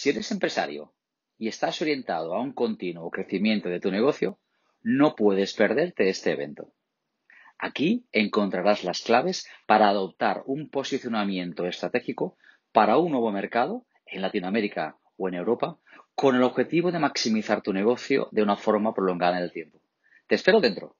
Si eres empresario y estás orientado a un continuo crecimiento de tu negocio, no puedes perderte este evento. Aquí encontrarás las claves para adoptar un posicionamiento estratégico para un nuevo mercado en Latinoamérica o en Europa con el objetivo de maximizar tu negocio de una forma prolongada en el tiempo. Te espero dentro.